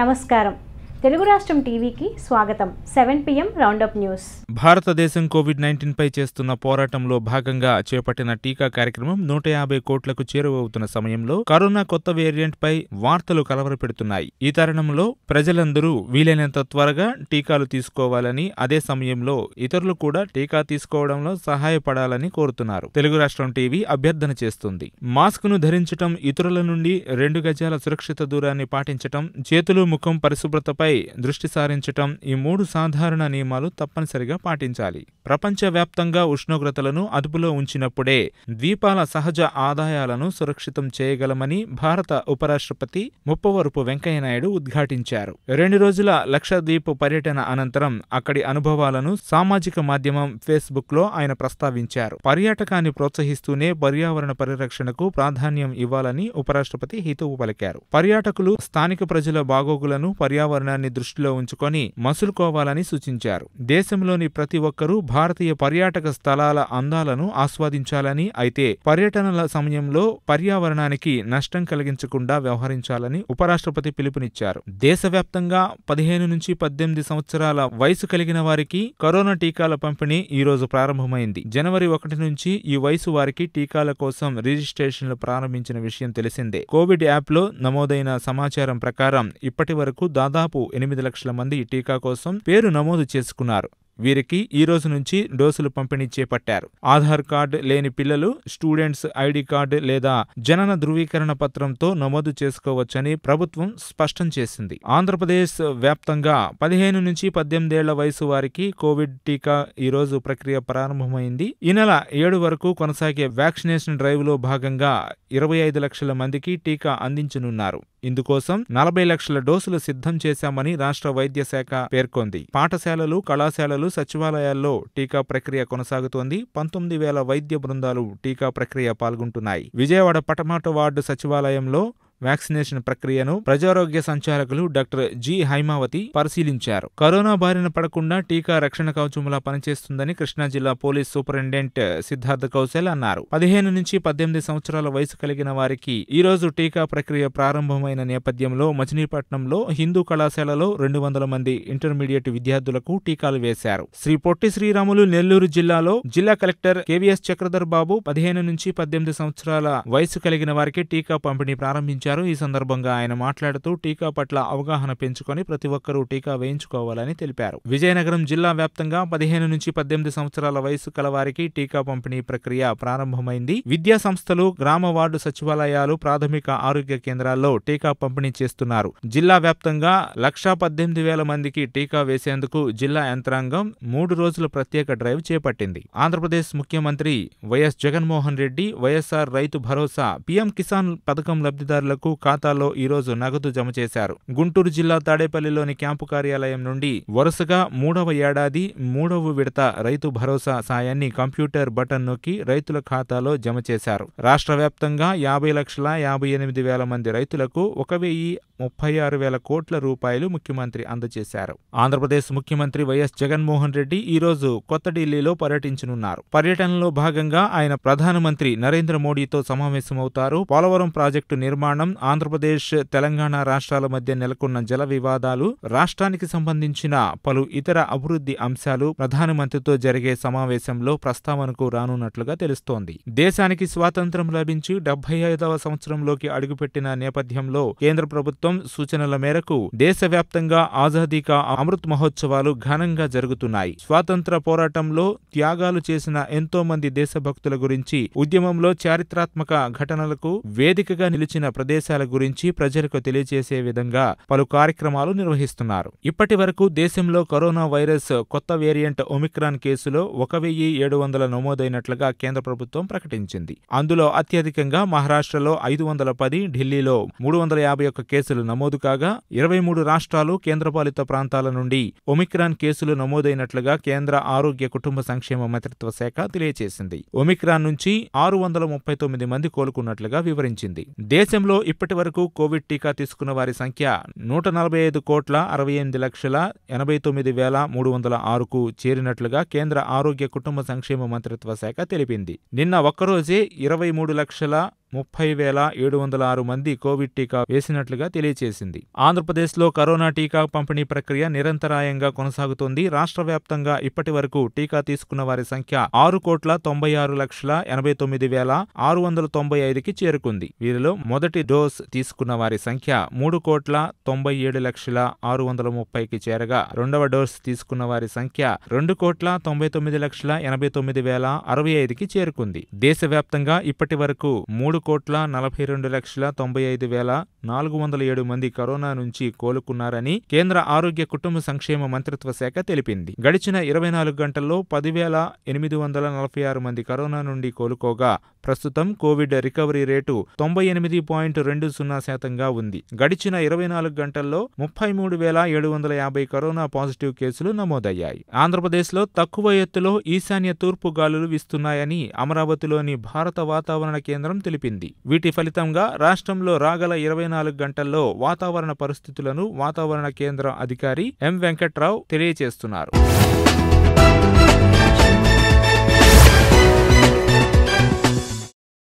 నమస్కారం తెలుగు రాష్ట్రం టీవీకి స్వాగతం seven PM roundup news Bharatadesam covid nineteen పై చేస్తున్న పోరాటంలో భాగంగా చేపట్టిన టీకా కార్యక్రమం నూట యాభై కోట్లకు చేరువవుతున్న సమయంలో కరోనా కొత్త వేరియంట్పై వార్తలు కలవరపెడుతున్నాయి ఈ తరుణంలో ప్రజలందరూ వీలైనంత త్వరగా టీకాలు తీసుకోవాలని అదే సమయంలో ఇతరులు కూడా టీకా తీసుకోవడంలో సహాయపడాలని కోరుతున్నారు తెలుగు రాష్ట్రం టీవీ అభ్యర్థన చేస్తుంది మాస్క్ ను ధరించడం ఇతరుల నుండి రెండు గజాల సురక్షిత దూరాన్ని పాటించటం చేతులు ముఖం పరిశుభ్రతపై దృష్టి సారించటం ఈ మూడు సాధారణ నియమాలు తప్పనిసరిగా పాటించాలి ప్రపంచవ్యాప్తంగా ఉష్ణోగ్రతలను అదుపులో ఉంచినప్పుడే ద్వీపాల సహజ ఆదాయాలను సురక్షితం చేయగలమని భారత ఉపరాష్ట్రపతి ముప్పవరపు వెంకయ్యనాయుడు ఉద్ఘాటించారు రెండు రోజుల లక్షద్వీప్ పర్యటన అనంతరం అక్కడి అనుభవాలను సామాజిక మాధ్యమం ఫేస్బుక్లో ఆయన ప్రస్తావించారు పర్యాటకాన్ని ప్రోత్సహిస్తూనే పర్యావరణ పరిరక్షణకు ప్రాధాన్యం ఇవ్వాలని ఉపరాష్ట్రపతి హితవు పలికారు పర్యాటకులు స్థానిక ప్రజల బాగోగులను పర్యావరణాన్ని అవసరాన్ని దృష్టిలో ఉంచుకొని మసులుకోవాలని సూచించారు దేశంలోని ప్రతి ఒక్కరూ భారతీయ పర్యాటక స్థలాల అందాలను ఆస్వాదించాలని అయితే పర్యటనల సమయంలో పర్యావరణానికి నష్టం కలిగించకుండా వ్యవహరించాలని ఉపరాష్ట్రపతి పిలుపునిచ్చారు దేశవ్యాప్తంగా పదిహేను నుంచి పద్దెనిమిది సంవత్సరాల వయసు కలిగిన వారికి కరోనా టీకాల పంపిణీ ఈ రోజు ప్రారంభమైంది జనవరి ఒకటి నుంచి ఈ వయసు వారికి టీకాల కోసం రిజిస్ట్రేషన్లు ప్రారంభించిన విషయం తెలిసిందే కోవిడ్ యాప్లో నమోదైన సమాచారం ప్రకారం ఇప్పటి వరకు దాదాపు ఎనిమిది లక్షల మంది టీకా కోసం పేరు నమోదు చేసుకున్నారు వీరికి ఈ రోజు నుంచి డోసులు పంపిణీ చేపట్టారు ఆధార్ కార్డు లేని పిల్లలు స్టూడెంట్స్ ఐడి కార్డు లేదా జనన ధృవీకరణ పత్రంతో నమోదు చేసుకోవచ్చని ప్రభుత్వం స్పష్టం చేసింది ఆంధ్రప్రదేశ్ వ్యాప్తంగా పదిహేను నుంచి పద్దెనిమిదేళ్ల వయసు వారికి కోవిడ్ టీకా ఈ రోజు ప్రక్రియ ప్రారంభమైంది ఈ నెల ఏడు వరకు కొనసాగే వ్యాక్సినేషన్ డ్రైవ్ లో భాగంగా ఇరవై ఐదు లక్షల మందికి టీకా అందించనున్నారు ఇందుకోసం నలభై లక్షల డోసులు సిద్ధం చేశామని రాష్ట్ర వైద్య శాఖ పేర్కొంది పాఠశాలలు కళాశాలలు సచివాలయాల్లో టీకా ప్రక్రియ కొనసాగుతోంది పంతొమ్మిది వేల వైద్య బృందాలు టీకా ప్రక్రియ పాల్గొంటున్నాయి విజయవాడ పటమాటో వార్డు సచివాలయంలో వ్యాక్సినేషన్ ప్రక్రియను ప్రజారోగ్య సంచాలకులు డాక్టర్ జి హైమావతి పరిశీలించారు కరోనా బారిన పడకుండా టీకా రక్షణ కవచంలా పనిచేస్తుందని కృష్ణా జిల్లా పోలీస్ సూపరింటెండెంట్ సిద్ధార్థ కౌశల్ అన్నారు పదిహేను నుంచి పద్దెనిమిది సంవత్సరాల వయసు కలిగిన వారికి ఈ రోజు టీకా ప్రక్రియ ప్రారంభమైన నేపథ్యంలో మచిలీపట్నంలో హిందూ కళాశాలలో రెండు వందల మంది ఇంటర్మీడియట్ విద్యార్థులకు టీకాలు వేశారు శ్రీ పొట్టి శ్రీరాములు నెల్లూరు జిల్లాలో జిల్లా కలెక్టర్ కేవీఎస్ చక్రధర్ బాబు పదిహేను నుంచి పద్దెనిమిది సంవత్సరాల వయసు కలిగిన వారికి టీకా పంపిణీ ప్రారంభించారు నిర్వహించారు ఈ సందర్భంగా ఆయన మాట్లాడుతూ టీకా పట్ల అవగాహన పెంచుకొని ప్రతి ఒక్కరూ టీకా వేయించుకోవాలని తెలిపారు విజయనగరం జిల్లా వ్యాప్తంగా పదిహేను నుంచి పద్దెనిమిది సంవత్సరాల వయసు కలవారికి టీకా పంపిణీ ప్రక్రియ ప్రారంభమైంది విద్యా సంస్థలు గ్రామ వార్డు సచివాలయాలు ప్రాథమిక ఆరోగ్య కేంద్రాల్లో టీకా పంపిణీ చేస్తున్నారు జిల్లా వ్యాప్తంగా లక్షా పద్దెనిమిది వేల మందికి టీకా వేసేందుకు జిల్లా యంత్రాంగం మూడు రోజుల ప్రత్యేక డ్రైవ్ చేపట్టింది ఆంధ్రప్రదేశ్ ముఖ్యమంత్రి వైఎస్ జగన్మోహన్ రెడ్డి వైఎస్ఆర్ రైతు భరోసా పీఎం కిసాన్ పథకం లబ్దిదారులకు మేరకు ఖాతాలో ఈరోజు నగదు జమ చేశారు గుంటూరు జిల్లా తాడేపల్లిలోని క్యాంపు కార్యాలయం నుండి వరుసగా మూడవ ఏడాది మూడవ విడత రైతు భరోసా సాయాన్ని కంప్యూటర్ బటన్ నొక్కి రైతుల ఖాతాలో జమ చేశారు రాష్ట్ర వ్యాప్తంగా యాభై లక్షల యాభై ఎనిమిది వేల మంది రైతులకు ఒక వెయ్యి ముప్పై ఆరు వేల కోట్ల రూపాయలు ముఖ్యమంత్రి అందజేశారు ఆంధ్రప్రదేశ్ ముఖ్యమంత్రి వైఎస్ జగన్మోహన్ రెడ్డి ఈరోజు కొత్త ఢిల్లీలో పర్యటించనున్నారు పర్యటనలో భాగంగా ఆయన ప్రధానమంత్రి నరేంద్ర మోడీతో సమావేశమవుతారు పోలవరం ప్రాజెక్టు నిర్మాణం ఆంధ్రప్రదేశ్ తెలంగాణ రాష్ట్రాల మధ్య నెలకొన్న జల వివాదాలు రాష్ట్రానికి సంబంధించిన పలు ఇతర అభివృద్ధి అంశాలు ప్రధానమంత్రితో జరిగే సమావేశంలో ప్రస్తావనకు రానున్నట్లుగా తెలుస్తోంది దేశానికి స్వాతంత్ర్యం లభించి డెబ్బై ఐదవ సంవత్సరంలోకి అడుగుపెట్టిన నేపథ్యంలో కేంద్ర ప్రభుత్వం ప్రభుత్వం సూచనల మేరకు దేశవ్యాప్తంగా ఆజాదీ కా అమృత్ మహోత్సవాలు ఘనంగా జరుగుతున్నాయి స్వాతంత్ర పోరాటంలో త్యాగాలు చేసిన ఎంతో మంది దేశభక్తుల గురించి ఉద్యమంలో చారిత్రాత్మక ఘటనలకు వేదికగా నిలిచిన ప్రదేశాల గురించి ప్రజలకు తెలియజేసే విధంగా పలు కార్యక్రమాలు నిర్వహిస్తున్నారు ఇప్పటి వరకు దేశంలో కరోనా వైరస్ కొత్త వేరియంట్ ఒమిక్రాన్ కేసులో ఒక వెయ్యి ఏడు వందల నమోదైనట్లుగా కేంద్ర ప్రభుత్వం ప్రకటించింది అందులో అత్యధికంగా మహారాష్ట్రలో ఐదు వందల పది ఢిల్లీలో మూడు వందల యాభై ఒక్క కేసులు కేసులు నమోదు కాగా ఇరవై మూడు రాష్ట్రాలు కేంద్రపాలిత ప్రాంతాల నుండి ఒమిక్రాన్ కేసులు నమోదైనట్లుగా కేంద్ర ఆరోగ్య కుటుంబ సంక్షేమ మంత్రిత్వ శాఖ తెలియజేసింది ఒమిక్రాన్ నుంచి ఆరు వందల ముప్పై తొమ్మిది మంది కోలుకున్నట్లుగా వివరించింది దేశంలో ఇప్పటి వరకు కోవిడ్ టీకా తీసుకున్న వారి సంఖ్య నూట నలభై ఐదు కోట్ల అరవై ఎనిమిది లక్షల ఎనభై తొమ్మిది వేల మూడు వందల ఆరుకు చేరినట్లుగా కేంద్ర ఆరోగ్య కుటుంబ సంక్షేమ మంత్రిత్వ శాఖ తెలిపింది నిన్న ఒక్కరోజే ఇరవై మూడు లక్షల ముప్పై వేల ఏడు వందల ఆరు మంది కోవిడ్ టీకా వేసినట్లుగా తెలియజేసింది ఆంధ్రప్రదేశ్లో కరోనా టీకా పంపిణీ ప్రక్రియ నిరంతరాయంగా కొనసాగుతోంది రాష్ట్ర వ్యాప్తంగా ఇప్పటి వరకు టీకా తీసుకున్న వారి సంఖ్య ఆరు కోట్ల తొంభై ఆరు లక్షల ఎనభై తొమ్మిది వేల ఆరు వందల తొంభై ఐదుకి చేరుకుంది వీరిలో మొదటి డోస్ తీసుకున్న వారి సంఖ్య మూడు కోట్ల తొంభై ఏడు లక్షల ఆరు వందల ముప్పైకి చేరగా రెండవ డోస్ తీసుకున్న వారి సంఖ్య రెండు కోట్ల తొంభై తొమ్మిది లక్షల ఎనభై తొమ్మిది వేల అరవై ఐదుకి చేరుకుంది దేశవ్యాప్తంగా ఇప్పటి వరకు మూడు కోట్ల నలభై రెండు లక్షల తొంభై ఐదు వేల నాలుగు వందల ఏడు మంది కరోనా నుంచి కోలుకున్నారని కేంద్ర ఆరోగ్య కుటుంబ సంక్షేమ మంత్రిత్వ శాఖ తెలిపింది గడిచిన ఇరవై నాలుగు గంటల్లో పదివేల ఎనిమిది వందల నలభై ఆరు మంది కరోనా నుండి కోలుకోగా ప్రస్తుతం కోవిడ్ రికవరీ రేటు తొంభై ఎనిమిది పాయింట్ రెండు సున్నా శాతంగా ఉంది గడిచిన ఇరవై నాలుగు గంటల్లో ముప్పై మూడు వేల ఏడు వందల యాభై కరోనా పాజిటివ్ కేసులు నమోదయ్యాయి ఆంధ్రప్రదేశ్లో తక్కువ ఎత్తులో ఈశాన్య తూర్పు గాలులు విస్తున్నాయని అమరావతిలోని భారత వాతావరణ కేంద్రం తెలిపింది వీటి ఫలితంగా రాష్ట్రంలో రాగల ఇరవై నాలుగు గంటల్లో వాతావరణ పరిస్థితులను వాతావరణ కేంద్రం అధికారి ఎం వెంకట్రావు తెలియజేస్తున్నారు